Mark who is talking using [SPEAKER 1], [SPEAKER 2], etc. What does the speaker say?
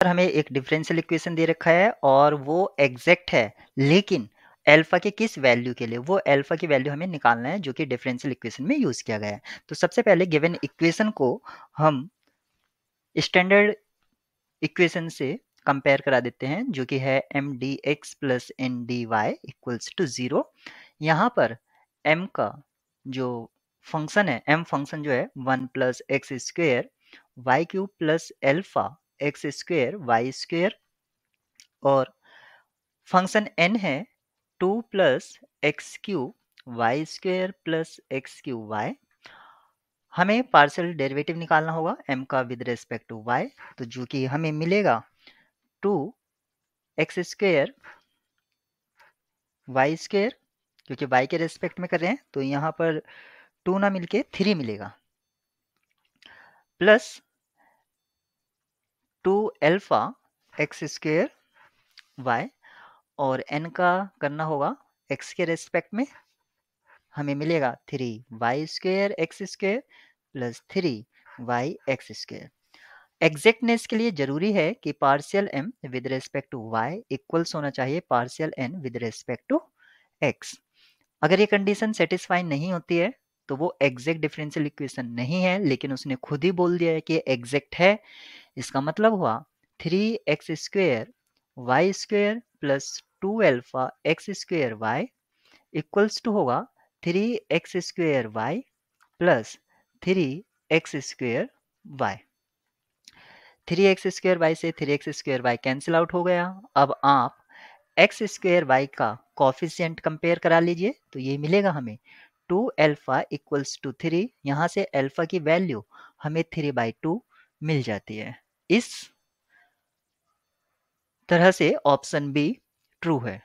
[SPEAKER 1] पर हमें एक डिफरेंशियल इक्वेशन दे रखा है और वो एग्जैक्ट है लेकिन अल्फा के किस वैल्यू के लिए वो अल्फा की वैल्यू हमें निकालना है जो कि डिफरेंशियल इक्वेशन में यूज़ किया गया है तो सबसे पहले गिवन इक्वेशन को हम स्टैंडर्ड इक्वेशन से कंपेयर करा देते हैं जो कि है M D X plus N D Y equals to zero यहाँ पर एम का जो फंक्शन है एम फंक्शन जो है one plus X square Y cube plus alpha X square Y square और फंक्शन एन है two plus X cube Y square plus X cube Y हमें पार्शियल डेरिवेटिव निकालना होगा एम का विद रेस्पेक्ट टू वाई तो जो कि हमें मिलेगा two X square Y square क्योंकि वाई के रेस्पेक्ट में कर रहे हैं तो यहाँ पर टू ना मिलके थ्री मिलेगा plus two alpha X square Y और एन का करना होगा एक्स के रेस्पेक्ट में हमें मिलेगा three Y square X square plus three Y X square exactness के लिए जरूरी है कि partial M with respect to Y equals होना चाहिए partial N with respect to X अगर ये कंडीशन सेटिस्फाई नहीं होती है तो वो एग्जैक्ट डिफरेंशियल इक्वेशन नहीं है लेकिन उसने खुद ही बोल दिया है कि एग्जैक्ट है इसका मतलब हुआ three X square Y square plus two alpha X square Y equals to होगा three X square Y plus three X square Y three X square Y से three X square Y cancel out हो गया अब आप X square Y का coefficient compare करा लीजिए तो ये मिलेगा हमें two alpha equals to three यहाँ से एल्फ़ा की वैल्यू हमें थ्री बाई टू मिल जाती है इस तरह से ऑप्शन बी ट्रू है